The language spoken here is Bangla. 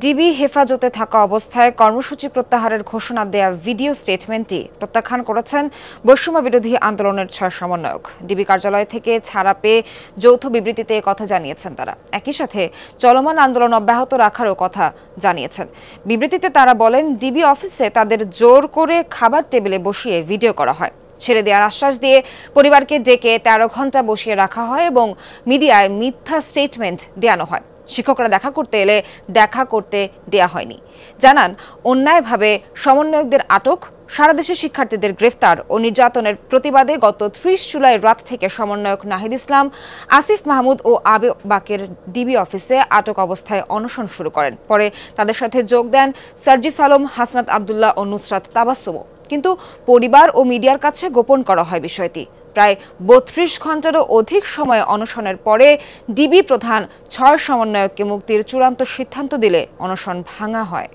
ডিবি হেফাজতে থাকা অবস্থায় কর্মসূচি প্রত্যাহারের ঘোষণা দেয়া ভিডিও স্টেটমেন্টটি প্রত্যাখ্যান করেছেন বৈষম্য বিরোধী আন্দোলনের ছয় সমন্বয়ক ডিবি কার্যালয় থেকে ছাড়া পেয়ে যৌথ বিবৃতিতে কথা জানিয়েছেন তারা একই সাথে চলমান আন্দোলন অব্যাহত রাখারও কথা জানিয়েছেন বিবৃতিতে তারা বলেন ডিবি অফিসে তাদের জোর করে খাবার টেবিলে বসিয়ে ভিডিও করা হয় ছেড়ে দেওয়ার আশ্বাস দিয়ে পরিবারকে ডেকে তেরো ঘন্টা বসিয়ে রাখা হয় এবং মিডিয়ায় মিথ্যা স্টেটমেন্ট দেওয়ানো হয় শিক্ষকরা দেখা করতে এলে দেখা করতে দেয়া হয়নি জানান অন্যায়ভাবে সমন্বয়কদের আটক সারা দেশে শিক্ষার্থীদের গ্রেফতার ও নির্যাতনের প্রতিবাদে গত ত্রিশ জুলাই রাত থেকে সমন্বয়ক নাহিদ ইসলাম আসিফ মাহমুদ ও আবে বাকের ডিবি অফিসে আটক অবস্থায় অনশন শুরু করেন পরে তাদের সাথে যোগ দেন সার্জিস আলম হাসনাত আবদুল্লাহ ও নুসরাত তাবাসুমো কিন্তু পরিবার ও মিডিয়ার কাছে গোপন করা হয় বিষয়টি প্রায় বত্রিশ ঘন্টারও অধিক সময় অনশনের পরে ডিবি প্রধান ছয় সমন্বয়ককে মুক্তির চূড়ান্ত সিদ্ধান্ত দিলে অনশন ভাঙা হয়